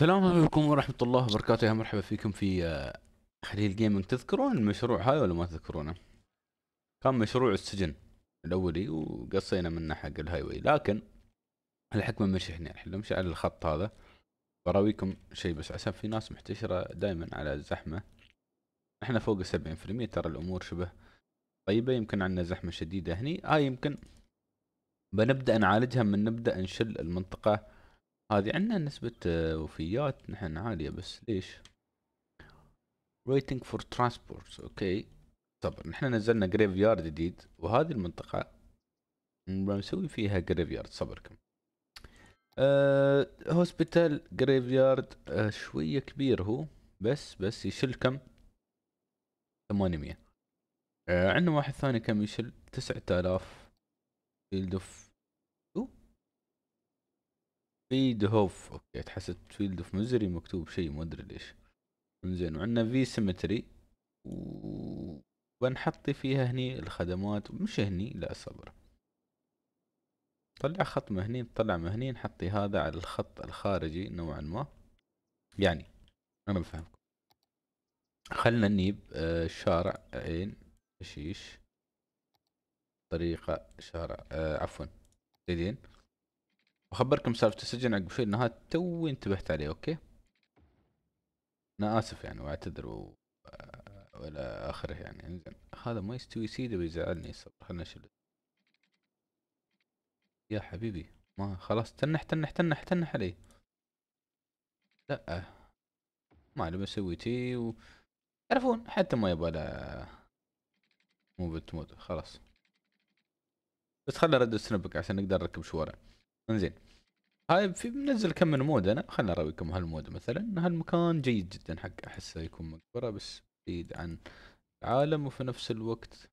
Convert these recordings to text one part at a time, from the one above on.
السلام عليكم ورحمة الله وبركاته يا مرحبا فيكم في آه، خليل جيمنج تذكرون المشروع هاي ولا ما تذكرونه؟ كان مشروع السجن الأولي وقصينا منه حق الهاي واي لكن الحكمة هنا الحين على الخط هذا براويكم شيء بس عشان في ناس محتشرة دائما على الزحمة احنا فوق السبعين في المية ترى الأمور شبه طيبة يمكن عندنا زحمة شديدة هني هاي آه، يمكن بنبدأ نعالجها من نبدأ نشل المنطقة هذه عندنا نسبة آه، وفيات نحن عالية بس ليش؟ waiting for transport اوكي صبر نحن نزلنا جريف يارد جديد وهذه المنطقة بنسوي فيها جريف يارد صبركم هوسبيتال جريف يارد شوية كبير هو بس بس يشل كم؟ 800 آه عندنا واحد ثاني كم يشل؟ 9000 فيلد اوف فيلد هوف اوكي تحسب فيلد اوف مزري مكتوب شيء ما ادري ليش زين وعندنا في سيمتري وبنحط فيها هني الخدمات مش هني لا صبر طلع خط مهني طلع مهني نحطي هذا على الخط الخارجي نوعا ما يعني انا بفهمكم خلنا نجيب آه شارع عين حشيش طريقة شارع آه، عفوا زيدين بخبركم سالفة السجن عقب شوي انها توي انتبهت عليه اوكي انا اسف يعني واعتذر و... والى اخره يعني انزين هذا ما يستوي سيده ويزعلني صبر خلنا نشيل يا حبيبي ما خلاص تنح تنح تنح تنح علي لا ما علي بسوي تي و تعرفون حتى ما يبغى لا مو بتموت خلاص بس خلنا ارد السنبك عشان نقدر نركب شوارع انزين هاي في منزل كم من مود انا خلنا اراويكم هالمود مثلا هالمكان جيد جدا حق احسه يكون مقبره بس بعيد عن العالم وفي نفس الوقت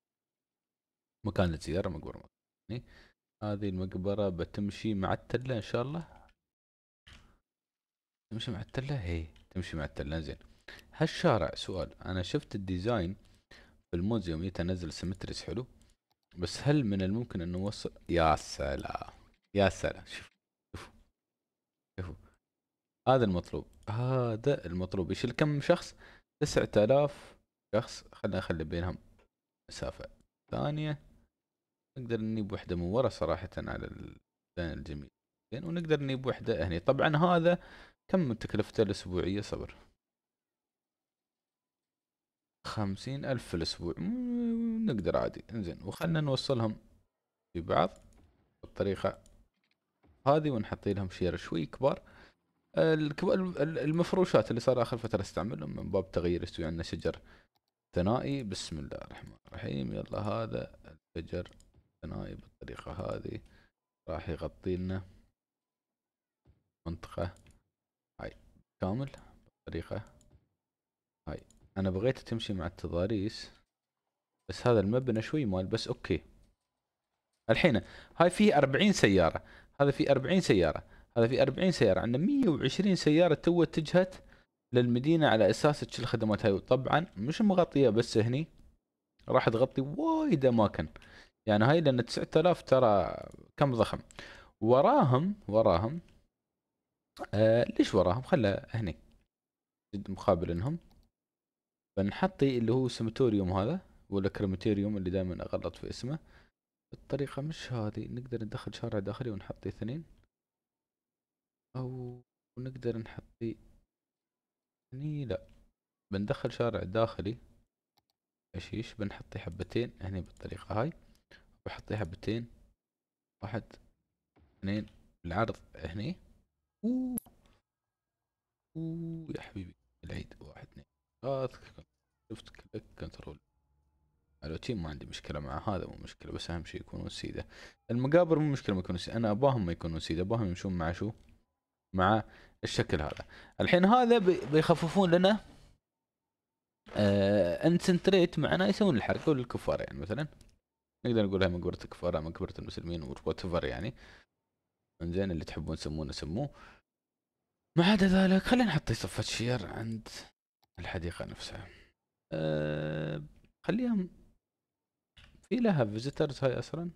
مكان للزياره مقبره يعني هذه المقبره بتمشي مع التله ان شاء الله تمشي مع التله هي إيه، تمشي مع التله زين هالشارع سؤال انا شفت الديزاين في المود يوم يتنزل سيمتريس حلو بس هل من الممكن انه نوصل يا سلام يا سلام شوف هذا المطلوب هذا المطلوب يشيل كم شخص 9000 شخص خلنا نخلي بينهم مسافة ثانية نقدر نجيب واحدة من ورا صراحة على الزين الجميل زين ونقدر نجيب واحدة هني طبعا هذا كم تكلفته الأسبوعية صبر خمسين ألف في الأسبوع نقدر عادي انزين وخلنا نوصلهم في بعض بالطريقة هذه ونحط لهم شير شوي كبار المفروشات اللي صار اخر فتره استعملهم من باب تغيير يستوي عندنا شجر ثنائي بسم الله الرحمن الرحيم يلا هذا الشجر ثنائي بالطريقه هذه راح يغطي لنا منطقه هاي كامل بالطريقه هاي انا بغيت تمشي مع التضاريس بس هذا المبنى شوي مال بس اوكي الحين هاي فيه أربعين سيارة هذا فيه أربعين سيارة هذا في 40 سياره عندنا 120 سياره تو اتجهت للمدينه على اساس تشيل خدمات هاي وطبعا مش مغطيه بس هني راح تغطي وايد اماكن يعني هاي لان 9000 ترى كم ضخم وراهم وراهم آه ليش وراهم خله هني مقابل انهم بنحطي اللي هو سيمتوريوم هذا ولا كريمتيريوم اللي دائما اغلط في اسمه الطريقه مش هذه نقدر ندخل شارع داخلي ونحط اثنين او نقدر نحطي هني يعني لا بندخل شارع داخلي اشيش بنحطي حبتين هني بالطريقة هاي بحطي حبتين واحد اثنين العرض هني اوه اوه يا حبيبي العيد واحد اثنين ثلاث آه، شفت كليك كنترول الو تيم ما عندي مشكله مع هذا مو مشكله بس اهم شيء يكونون سيده المقابر مو مشكله ما يكونون سيده انا اباهم ما يكونون سيده اباهم يمشون مع شو مع الشكل هذا الحين هذا بيخففون لنا آه انسنتريت معنا يسوون الحركه والكفار يعني مثلا نقدر نقولها مقبره الكفار مقبره المسلمين وات يعني انزين اللي تحبون تسمونه سموه ما عدا ذلك خلينا نحط صفة شير عند الحديقة نفسها أه خليهم في لها فيزيترز هاي اصلا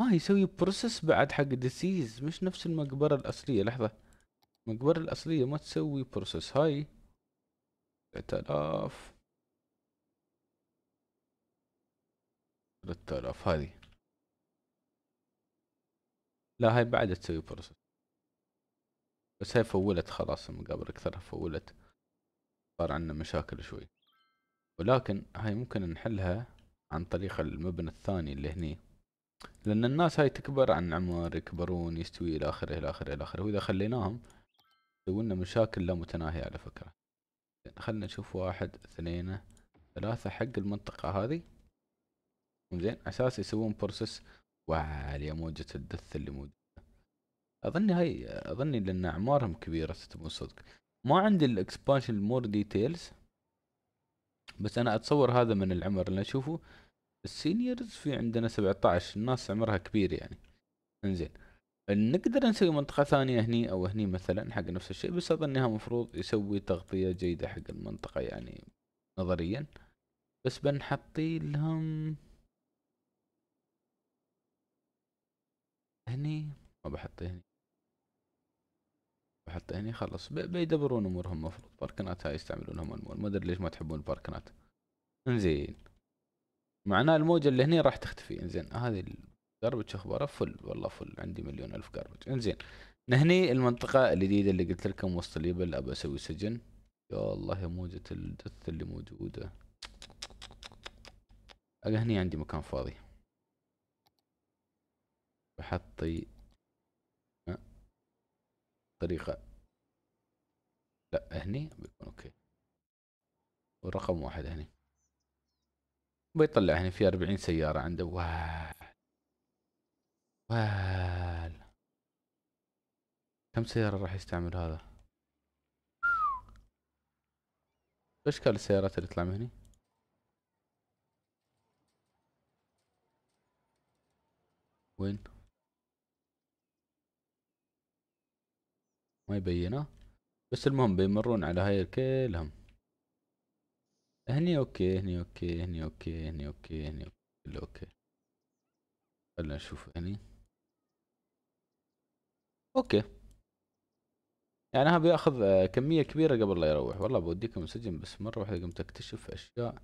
آه يسوي بروسيس بعد حق ديسيز مش نفس المقبرة الأصلية لحظة المقبرة الأصلية ما تسوي بروسيس هاي 3000 3000 هذي لا هاي بعد تسوي بروسيس بس هاي فولت خلاص المقابر اكثرها فولت صار عندنا مشاكل شوي ولكن هاي ممكن نحلها عن طريق المبنى الثاني اللي هني لان الناس هاي تكبر عن عمر يكبرون يستوي الى اخره الى اخره الى اخره واذا خليناهم يسوون مشاكل لا متناهيه على فكره يعني خلنا نشوف واحد اثنين ثلاثة حق المنطقة هذه زين اساس يسوون بروسس وعالية موجة الدث اللي موجودة اظني هاي اظني لان اعمارهم كبيرة تبون صدق ما عندي الاكسبانشن مور ديتيلز بس انا اتصور هذا من العمر اللي اشوفه السينيورز في عندنا 17 الناس عمرها كبير يعني انزين نقدر نسوي منطقة ثانية هني او هني مثلا حق نفس الشيء بس اظنها مفروض يسوي تغطية جيدة حق المنطقة يعني نظريا بس بنحطي لهم هني ما بحط هني بحط هني خلص بيدبرون امورهم مفروض باركنات هاي يستعملونها المول ما ادري ليش ما تحبون الباركنات انزين معناه الموجه اللي هني راح تختفي انزين هذه الجربج اخباره فل والله فل عندي مليون الف جربج انزين نهني المنطقه الجديده اللي قلت لكم وسط الليبل ابى اسوي سجن يا الله يا موجه الدث اللي موجوده أنا هني عندي مكان فاضي بحطي طريقة لا هني بيكون اوكي ورقم واحد هني بيطلع هنا يعني في 40 سيارة عنده وال واااال كم سيارة راح يستعمل هذا؟ ايش كان السيارات اللي تطلع من هني؟ وين؟ ما يبينه بس المهم بيمرون على هاي كلهم هني اوكي هني اوكي هني اوكي هني اوكي هني اوكي هني اوكي خلنا نشوف هني اوكي يعني ها بياخذ آه، كمية كبيرة قبل لا يروح والله بوديكم السجن بس مرة واحدة قمت اكتشف اشياء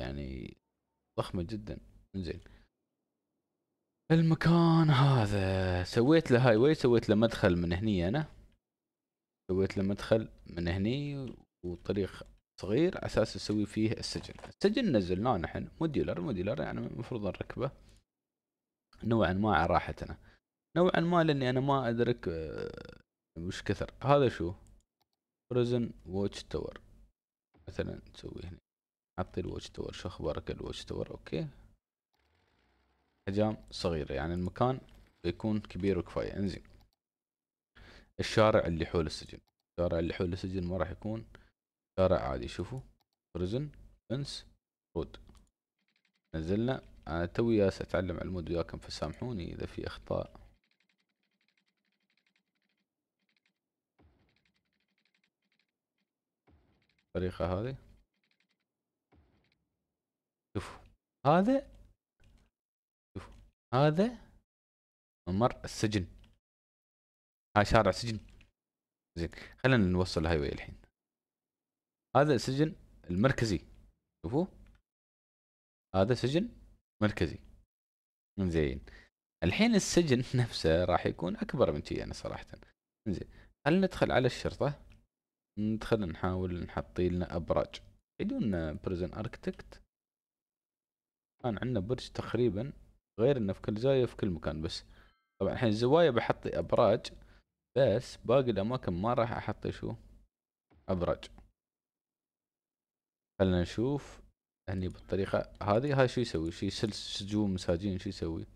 يعني ضخمة جدا انزين المكان هذا سويت له هاي واي سويت له مدخل من هني انا سويت له مدخل من هني وطريق صغير اساس اسوي فيه السجن السجن نزلناه نحن موديولر موديولر يعني المفروض نركبه نوعا ما على راحتنا نوعا ما لاني انا ما ادرك آه، وش كثر هذا شو بريزن ووتش تاور مثلا نسوي هنا حطي الواتش تاور شو اخبارك الواتش تاور اوكي حجام صغيرة يعني المكان بيكون كبير وكفاية انزين الشارع اللي حول السجن الشارع اللي حول السجن ما راح يكون شارع عادي شوفوا بريزن فنس رود نزلنا انا توي ياس اتعلم على المود وياكم فسامحوني اذا في اخطاء الطريقة هذه شوفوا هذا شوفوا هذا ممر السجن هاي شارع سجن زين خلينا نوصل الهاي الحين هذا السجن المركزي شوفوا هذا سجن مركزي زين الحين السجن نفسه راح يكون اكبر من كذي انا صراحه زين هل ندخل على الشرطه ندخل نحاول نحط لنا ابراج بدون بريزن اركتكت كان عندنا برج تقريبا غير انه في كل زاويه في كل مكان بس طبعا الحين الزوايا بحط ابراج بس باقي الاماكن ما راح احط شو ابراج خلنا نشوف هني بالطريقة هذه هاي شو يسوي شو يسل سجون مساجين شو يسوي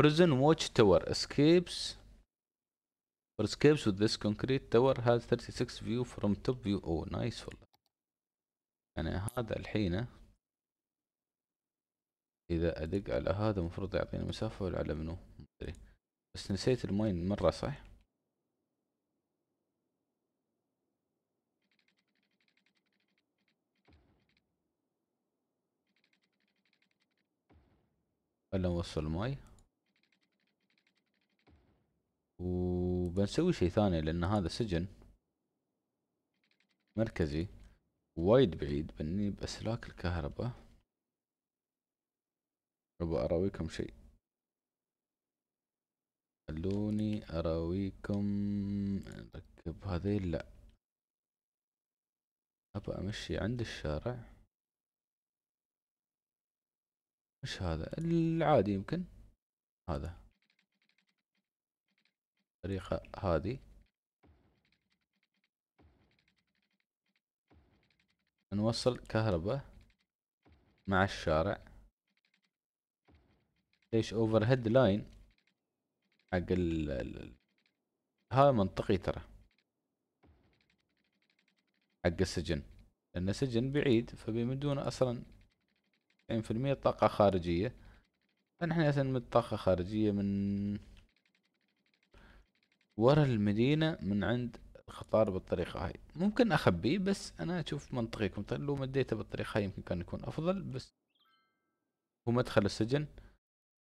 بريزن واتش تاور اسكيبس For escapes with this concrete tower has 36 view from top view oh nice والله يعني هذا الحين اذا ادق على هذا المفروض يعطيني مسافة ولا على منو مدري بس نسيت الماين مرة صح خلنا نوصل الماي وبنسوي شيء ثاني لان هذا سجن مركزي وايد بعيد بني باسلاك الكهرباء ربا اراويكم شيء خلوني اراويكم نركب هذيل لا ابى امشي عند الشارع ايش هذا العادي يمكن هذا الطريقة هذه نوصل كهرباء مع الشارع ليش اوفر هيد لاين حق ال ها منطقي ترى حق السجن لان السجن بعيد فبيمدونه اصلا المية طاقة خارجية فنحن نعتمد طاقة خارجية من ورا المدينة من عند الخطار بالطريقة هاي ممكن أخبيه بس أنا أشوف منطقيكم طيب لو مديته بالطريقة هاي يمكن كان يكون أفضل بس هو مدخل السجن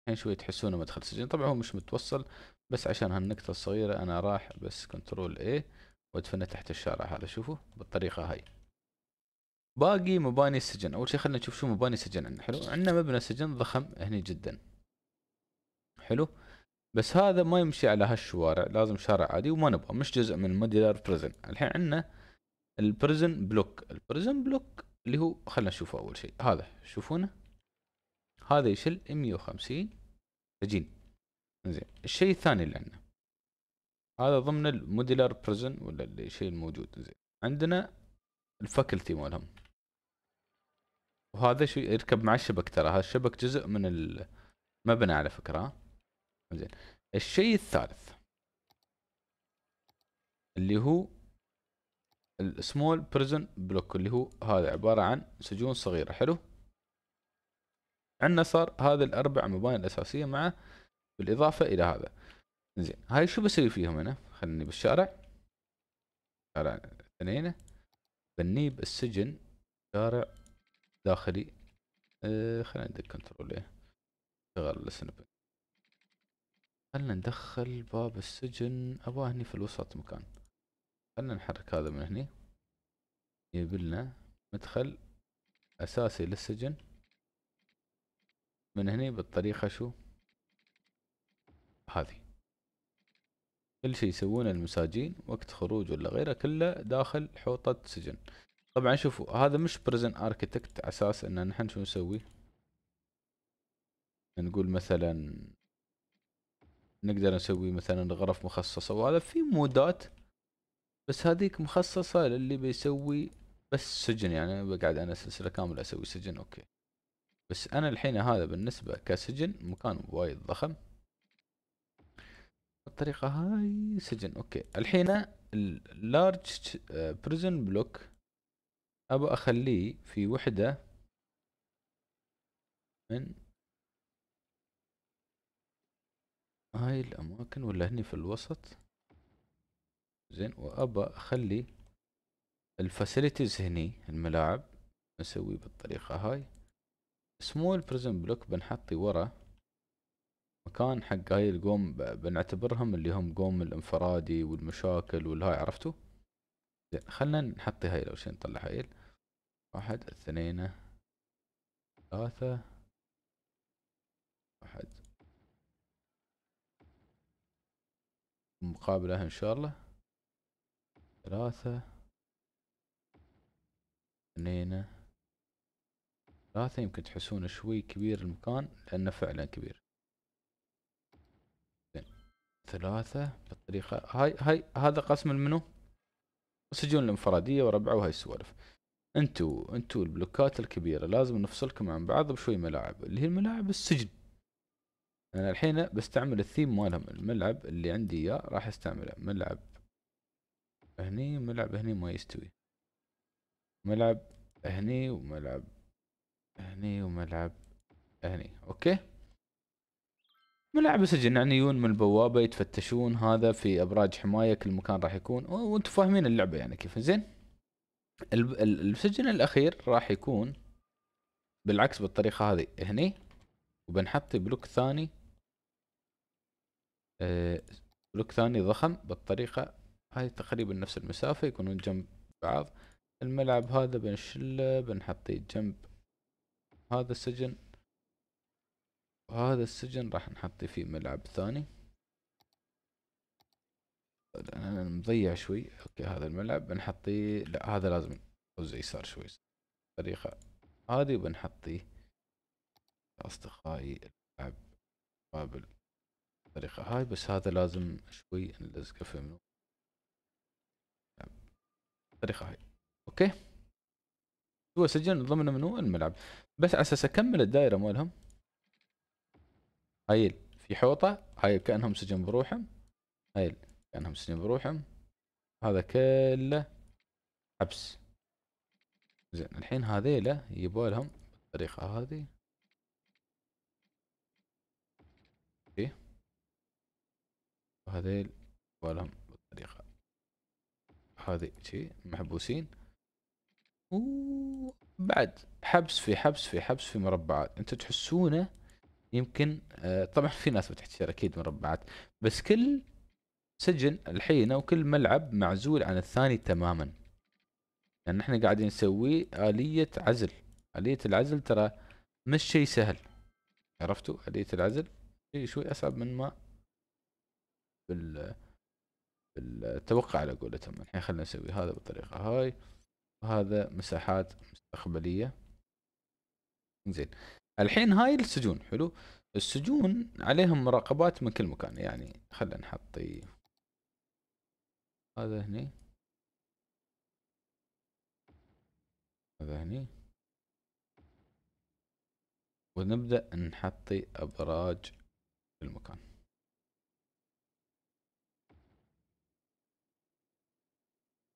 الحين شوي تحسونه مدخل السجن طبعا هو مش متوصل بس عشان هالنقطة الصغيرة أنا راح بس كنترول اي وادفنه تحت الشارع هذا شوفوا بالطريقة هاي باقي مباني السجن اول شيء خلينا نشوف شو مباني السجن عندنا حلو عندنا مبنى سجن ضخم هني جدا حلو بس هذا ما يمشي على هالشوارع لازم شارع عادي وما نبغى مش جزء من مديار بريزن الحين عندنا البريزن بلوك البريزن بلوك اللي هو خلينا نشوفه اول شيء هذا شوفونه هذا يشل 150 سجين زين الشيء الثاني اللي عندنا هذا ضمن الموديلر بريزن ولا الشيء الموجود زين عندنا الفاكلتي مالهم وهذا شو يركب مع الشبك ترى هذا الشبك جزء من المبنى على فكره زين الشيء الثالث اللي هو السمول بريزن بلوك اللي هو هذا عباره عن سجون صغيره حلو عندنا صار هذا الاربع مباني الاساسيه مع بالاضافه الى هذا زين هاي شو بسوي فيهم انا خلني بالشارع شارع اثنين بنيب السجن شارع داخلي آه خلينا ندق كنترول ايه شغل السنب خلنا ندخل باب السجن ابغاه هني في الوسط مكان خلنا نحرك هذا من هني يبلنا مدخل اساسي للسجن من هني بالطريقة شو هذه كل شيء يسوونه المساجين وقت خروج ولا غيره كله داخل حوطة سجن طبعا شوفوا هذا مش بريزن اركتكت على اساس ان نحن شو نسوي نقول مثلا نقدر نسوي مثلا غرف مخصصة وهذا في مودات بس هذيك مخصصة للي بيسوي بس سجن يعني بقعد انا سلسلة كاملة اسوي سجن اوكي بس انا الحين هذا بالنسبة كسجن مكان وايد ضخم الطريقة هاي سجن اوكي الحين اللارج بريزن بلوك ابى اخليه في وحدة من هاي الاماكن ولا هني في الوسط زين وابى اخلي الفاسيلتيز هني الملاعب نسوي بالطريقة هاي سمول بريزن بلوك بنحطي ورا مكان حق هاي القوم بنعتبرهم اللي هم قوم الانفرادي والمشاكل والهاي عرفتوا زين خلنا نحط هاي لو شي نطلع هاي واحد اثنين ثلاثة واحد مقابلة ان شاء الله ثلاثة اثنين ثلاثة يمكن تحسون شوي كبير المكان لأنه فعلا كبير زين ثلاثة بالطريقة هاي هاي هذا قسم المنو سجون الانفراديه وربعه وهي السوالف انتو انتو البلوكات الكبيره لازم نفصلكم عن بعض بشوي ملاعب اللي هي الملاعب السجن انا الحين بستعمل الثيم مالهم الملعب اللي عندي اياه راح استعمله ملعب هني ملعب هني ما يستوي ملعب هني وملعب هني وملعب هني اوكي ملاعب سجن يعني يجون من البوابه يتفتشون هذا في ابراج حمايه كل مكان راح يكون وانتم فاهمين اللعبه يعني كيف زين السجن الاخير راح يكون بالعكس بالطريقه هذه هني وبنحط بلوك ثاني أه بلوك ثاني ضخم بالطريقه هاي تقريبا نفس المسافه يكونون جنب بعض الملعب هذا بنشله بنحطه جنب هذا السجن هذا السجن راح نحط فيه ملعب ثاني انا مضيع شوي اوكي هذا الملعب بنحطيه لا هذا لازم اوزع يسار شوي طريقة هذه وبنحطيه اصدقائي الملعب مقابل الطريقة هاي بس هذا لازم شوي نلزقه في منو الطريقة هاي اوكي هو سجن ضمن منو الملعب بس على اساس اكمل الدائرة مالهم هايل في حوطه هاي كانهم سجن بروحهم هايل كانهم سجن بروحهم هذا كله حبس زين الحين هذيله يبوا لهم بالطريقه هذه ايه وهذيل يبوا لهم بالطريقه هذي شي محبوسين وبعد حبس في حبس في حبس في مربعات انتم تحسونه يمكن آه، طبعا في ناس بتحتشر اكيد مربعات بس كل سجن الحين او كل ملعب معزول عن الثاني تماما لان يعني احنا قاعدين نسوي اليه عزل اليه العزل ترى مش شيء سهل عرفتوا اليه العزل شيء شوي اصعب من ما بال بالتوقع على قولتهم الحين خلينا نسوي هذا بالطريقه هاي وهذا مساحات مستقبليه زين الحين هاي السجون حلو السجون عليهم مراقبات من كل مكان يعني خلينا نحط هذا هني هذا هني ونبدأ نحطي أبراج في المكان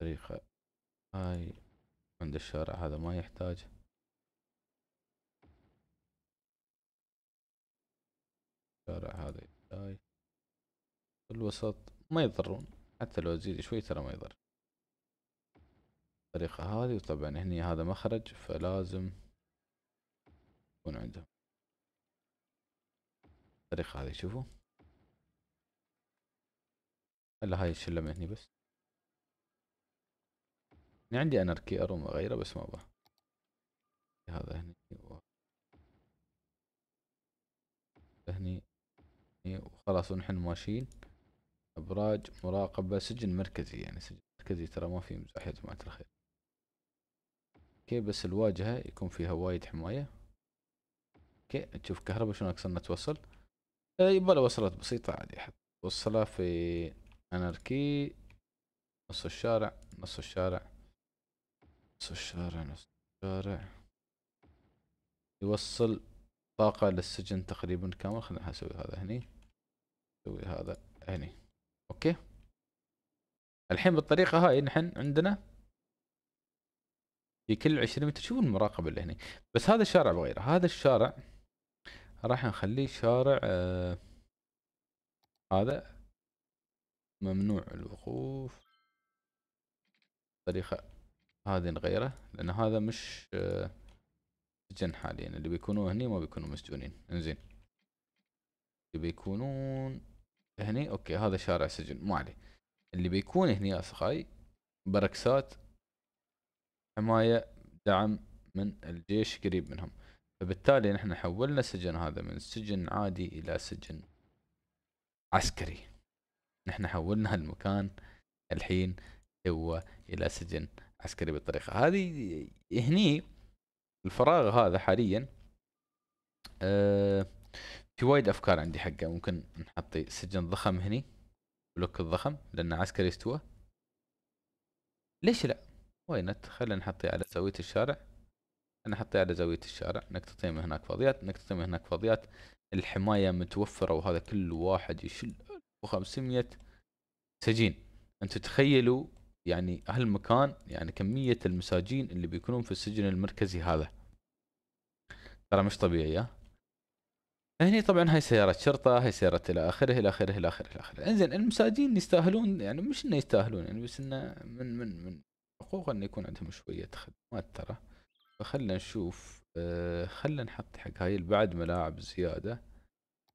طريقة هاي عند الشارع هذا ما يحتاج الشارع هذا شايف الوسط ما يضرون حتى لو تزيد شوي ترى ما يضر الطريقة هذه وطبعا هني هذا مخرج فلازم يكون عندهم الطريقة هذه شوفوا هلا هاي الشلة من هني بس هني عندي اناركي اروم وغيره بس ما ابغى هذا هني و... هني يعني وخلاص ونحن ماشيين ابراج مراقبة سجن مركزي يعني سجن مركزي ترى ما في مزاح يا جماعة الخير اوكي بس الواجهة يكون فيها وايد حماية اوكي تشوف كهرباء شلون اكسرنا توصل إيه، يبغى له وصلات بسيطة عادي حط وصلها في اناركي نص الشارع نص الشارع نص الشارع نص الشارع يوصل طاقة للسجن تقريبا كامل خلينا نسوي هذا هني نسوي هذا هني اوكي الحين بالطريقه هاي نحن عندنا في كل 20 متر شوفوا المراقبه اللي هنا بس هذا الشارع بغيره هذا الشارع راح نخليه شارع آه هذا ممنوع الوقوف طريقة هذه نغيره لأن هذا مش آه، سجن حاليا اللي بيكونوا هني ما بيكونوا مسجونين انزين اللي بيكونون هني اوكي هذا شارع سجن ما عليه اللي بيكون هني يا اصدقائي بركسات حمايه دعم من الجيش قريب منهم فبالتالي نحن حولنا السجن هذا من سجن عادي الى سجن عسكري نحن حولنا المكان الحين هو الى سجن عسكري بالطريقه هذه هني الفراغ هذا حاليا أه في وايد افكار عندي حقه ممكن نحط سجن ضخم هني بلوك الضخم لان عسكري استوى ليش لا واي نت خلينا نحطي على زاويه الشارع نحطي على زاويه الشارع نقطتين من هناك فاضيات نقطتين من هناك فاضيات الحمايه متوفره وهذا كل واحد يشل 1500 سجين انتم تخيلوا يعني هالمكان يعني كميه المساجين اللي بيكونون في السجن المركزي هذا ترى مش طبيعي هني طبعا هاي سيارة شرطة هاي سيارة إلى آخره إلى آخره إلى آخره إلى آخره إنزين المساجين يستاهلون يعني مش إنه يستاهلون يعني بس إنه من من من حقوق إنه يكون عندهم شوية خدمات ترى فخلنا نشوف آه خلنا نحط حق هاي البعد ملاعب زيادة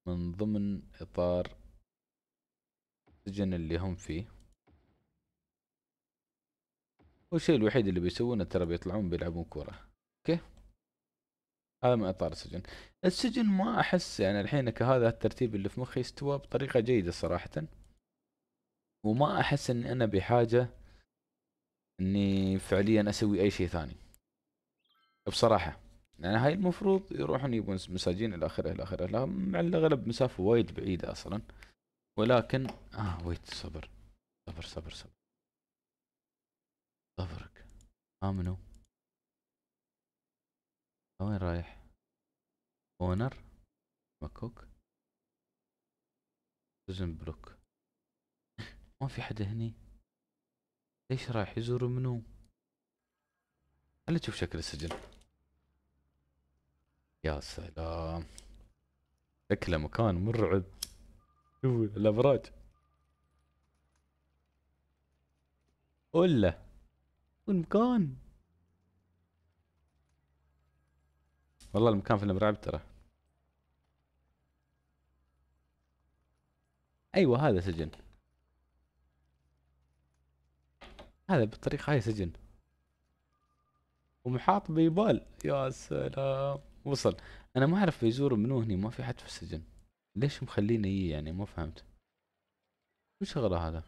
من ضمن إطار السجن اللي هم فيه والشيء الوحيد اللي بيسوونه ترى بيطلعون بيلعبون كورة اوكي هذا من اطار السجن السجن ما احس يعني الحين كهذا الترتيب اللي في مخي استوى بطريقه جيده صراحه وما احس اني انا بحاجه اني فعليا اسوي اي شيء ثاني بصراحه يعني هاي المفروض يروحون يبون مساجين الى اخره الى اخره مع الاغلب مسافه وايد بعيده اصلا ولكن اه ويت صبر صبر صبر صبر صبرك امنوا وين رايح اونر مكوك سجن بلوك ما في حدا هني ليش رايح يزور منو خلي تشوف شكل السجن يا سلام شكله مكان مرعب شوفوا الابراج ولا والمكان والله المكان في المرعب ترى ايوه هذا سجن هذا بالطريقه هاي سجن ومحاط بيبال يا سلام وصل انا ما اعرف بيزور منو هني ما في حد في السجن ليش مخليني إيه يعني ما فهمت شو شغله هذا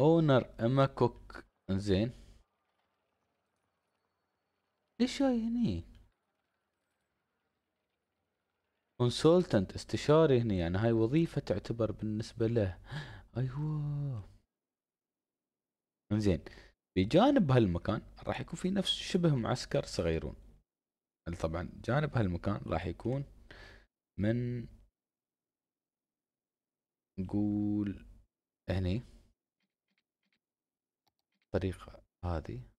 اونر اما كوك زين ليش جاي هني؟ كونسلتنت استشاري هني يعني هاي وظيفة تعتبر بالنسبة له ايوه انزين بجانب هالمكان راح يكون في نفس شبه معسكر صغيرون طبعا جانب هالمكان راح يكون من نقول هني الطريقة هذه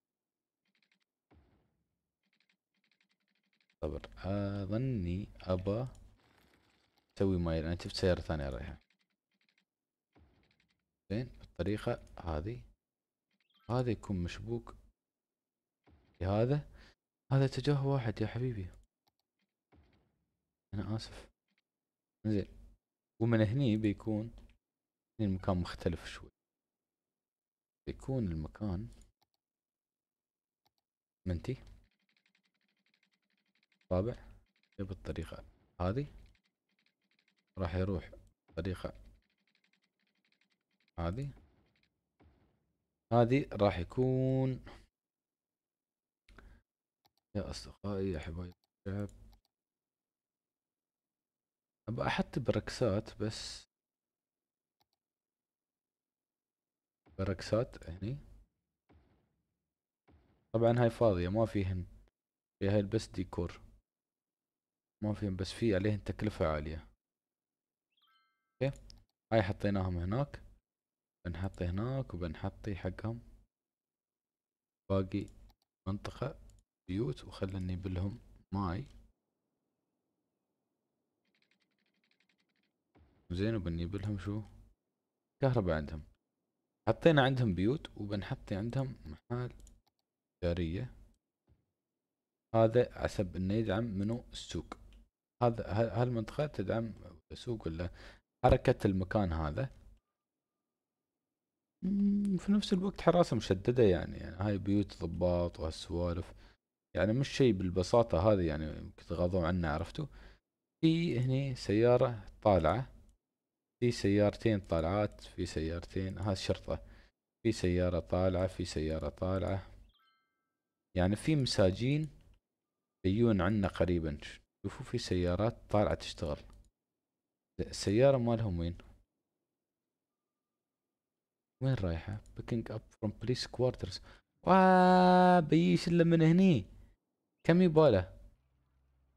صبر اظني ابى اسوي مايل انا شفت سيارة ثانية رايحة زين بالطريقة هذه هذا يكون مشبوك لهذا هذا اتجاه واحد يا حبيبي انا اسف زين ومن هني بيكون هني المكان مختلف شوي بيكون المكان منتي الطابع بالطريقة هذه راح يروح الطريقة هذه هذه راح يكون يا أصدقائي يا حبايب الشعب أبى أحط بركسات بس بركسات هني يعني. طبعا هاي فاضية ما فيهن فيها بس ديكور ما فيهم بس في عليه تكلفة عالية اوكي هاي حطيناهم هناك بنحط هناك وبنحطي حقهم باقي منطقة بيوت وخلني بلهم ماي زين وبنجيب لهم شو كهرباء عندهم حطينا عندهم بيوت وبنحط عندهم محال تجارية هذا عسب انه يدعم منو السوق هذا هالمنطقة تدعم سوق ولا حركة المكان هذا في نفس الوقت حراسة مشددة يعني, يعني هاي بيوت ضباط وهالسوالف يعني مش شيء بالبساطة هذه يعني تغاضوا عنا عرفتوا في هني سيارة طالعة في سيارتين طالعات في سيارتين ها الشرطة في سيارة طالعة في سيارة طالعة يعني في مساجين بيجون عنا قريبا شوفوا في سيارات طالعة تشتغل السيارة مالهم وين وين رايحة picking up from police quarters واه بيش الا من هني كم يباله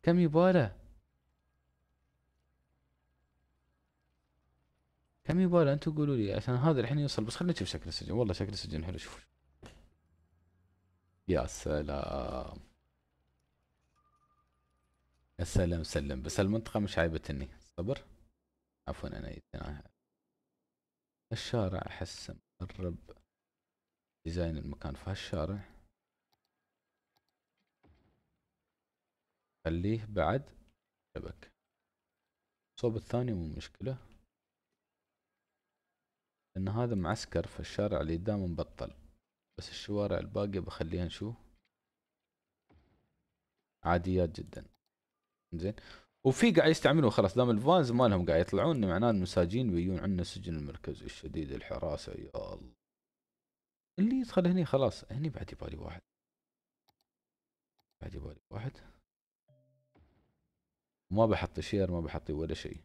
كم يباله كم يباله انتوا قولوا لي عشان هذا الحين يوصل بس خلينا نشوف شكل السجن والله شكل السجن حلو شوف يا سلام سلم سلم بس المنطقة مش عيبتني صبر عفوا انا يتناهى الشارع احس مقرب ديزاين المكان في هالشارع خليه بعد شبك الصوب الثاني مو مشكلة لأن هذا معسكر فالشارع اللي قدام مبطل بس الشوارع الباقية بخليها نشوف عاديات جدا زين وفي قاعد يستعملون خلاص دام الفانز مالهم قاعد يطلعون معناه المساجين بيجون عندنا السجن المركزي الشديد الحراسه يا الله اللي يدخل هني خلاص هني بعد يبالي واحد بعد يبالي واحد ما بحط شير ما بحط ولا شيء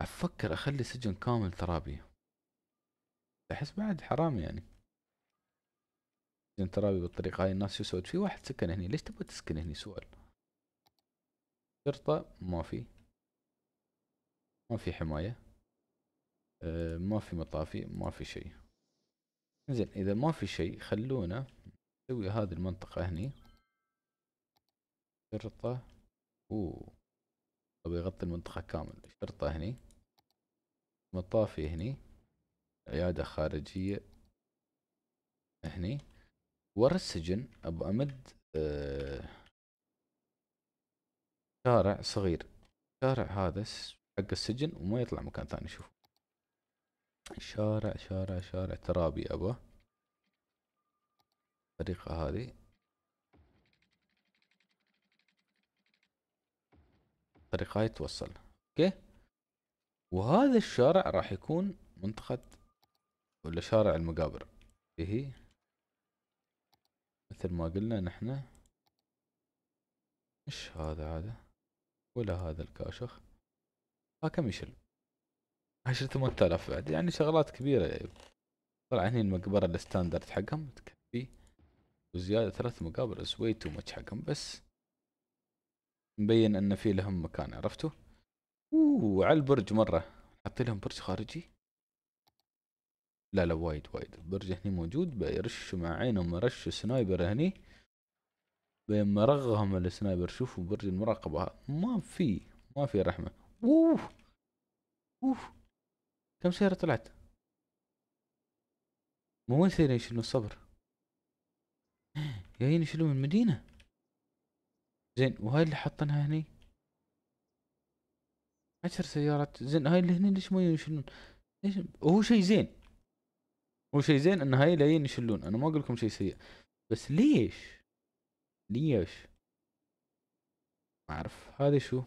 افكر اخلي سجن كامل ترابي احس بعد حرام يعني سجن ترابي بالطريقه هاي الناس شو سوت في واحد سكن هني ليش تبغى تسكن هني سؤال شرطة ما في ما في حماية آه، ما في مطافي ما في شيء زين اذا ما في شيء خلونا نسوي هذه المنطقة هني شرطة اوه طب يغطي المنطقة كامل شرطة هني مطافي هني عيادة خارجية هني ورا السجن ابى امد أه شارع صغير شارع هذا حق السجن وما يطلع مكان ثاني شوف شارع شارع شارع ترابي أبا الطريقة هذه الطريقة هاي توصل اوكي وهذا الشارع راح يكون منطقة ولا شارع المقابر اللي هي مثل ما قلنا نحن ايش هذا هذا ولا هذا الكاشخ ها آه، كم يشيل عشرة ثمانية آلاف بعد يعني شغلات كبيرة طلع هني المقبرة الستاندرد حقهم تكفي وزيادة ثلاث مقابر از تو ماتش حقهم بس مبين ان في لهم مكان عرفتوا اوه على البرج مرة حاطين لهم برج خارجي لا لا وايد وايد البرج هني موجود بيرش مع عينهم رش سنايبر هني بين رغهم السنايبر شوفوا برج المراقبة ما في ما في رحمة اوف اوف كم سيارة طلعت مو وين سيارة يشيلون الصبر جايين يشيلون من المدينة زين وهاي اللي حاطينها هني عشر سيارات زين هاي اللي هني ليش ما يشيلون ليش هو شيء زين هو شيء زين ان هاي اللي يشيلون انا ما اقول لكم شيء سيء بس ليش ليش ما اعرف هذا شو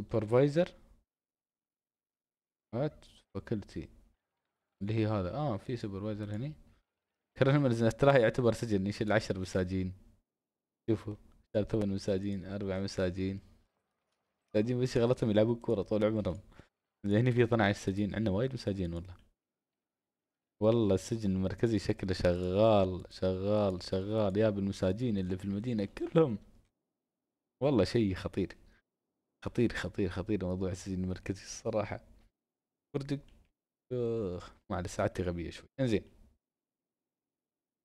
سوبرفايزر هات فاكلتي اللي هي هذا اه في سوبرفايزر هني كرنملز تراه يعتبر سجن يشيل عشر مساجين شوفوا شال ثمان مساجين اربع مساجين مساجين بس شغلتهم يلعبون كوره طول عمرهم هني يعني في 12 سجين عندنا وايد مساجين والله والله السجن المركزي شكله شغال شغال شغال يا بالمساجين اللي في المدينة كلهم والله شيء خطير خطير خطير خطير موضوع السجن المركزي الصراحة برجك معلش سعادتي غبية شوي انزين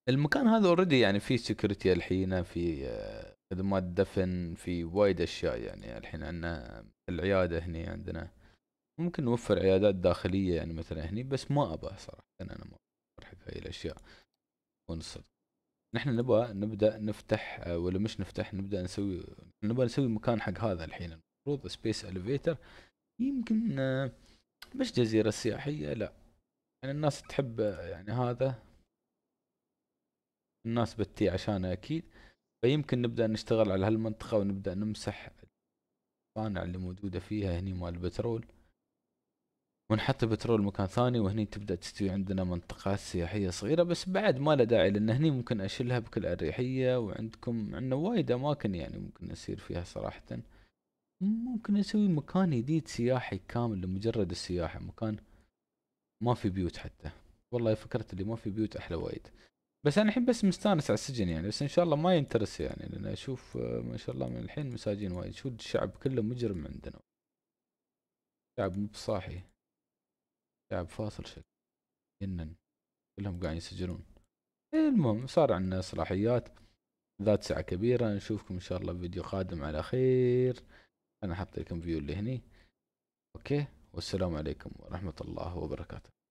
المكان هذا اوريدي يعني فيه سكيورتي الحين في آه، خدمات دفن في وايد اشياء يعني الحين عندنا العيادة هنا عندنا ممكن نوفر عيادات داخلية يعني مثلا هني بس ما أبى صراحة أنا ما أرحب هاي الأشياء أكون نحن نبغى نبدأ نفتح ولا مش نفتح نبدأ نسوي نبغى نسوي مكان حق هذا الحين المفروض سبيس أليفيتر يمكن آه، مش جزيرة سياحية لا يعني الناس تحب آه، يعني هذا الناس بتي عشانه أكيد فيمكن نبدأ نشتغل على هالمنطقة ونبدأ نمسح المصانع اللي موجودة فيها هني مال البترول ونحط البترول مكان ثاني وهني تبدا تستوي عندنا منطقه سياحيه صغيره بس بعد ما له داعي لان هني ممكن اشيلها بكل اريحيه وعندكم عندنا وايد اماكن يعني ممكن نسير فيها صراحه ممكن اسوي مكان جديد سياحي كامل لمجرد السياحه مكان ما في بيوت حتى والله فكرة اللي ما في بيوت احلى وايد بس انا الحين بس مستانس على السجن يعني بس ان شاء الله ما ينترس يعني لان اشوف آه، ما شاء الله من الحين مساجين وايد شو الشعب كله مجرم عندنا شعب مو بصاحي لاعب فاصل شكل جنن كلهم قاعدين يسجلون المهم صار عندنا صلاحيات ذات ساعة كبيرة نشوفكم إن شاء الله فيديو قادم على خير أنا حط لكم فيو اللي هني أوكي والسلام عليكم ورحمة الله وبركاته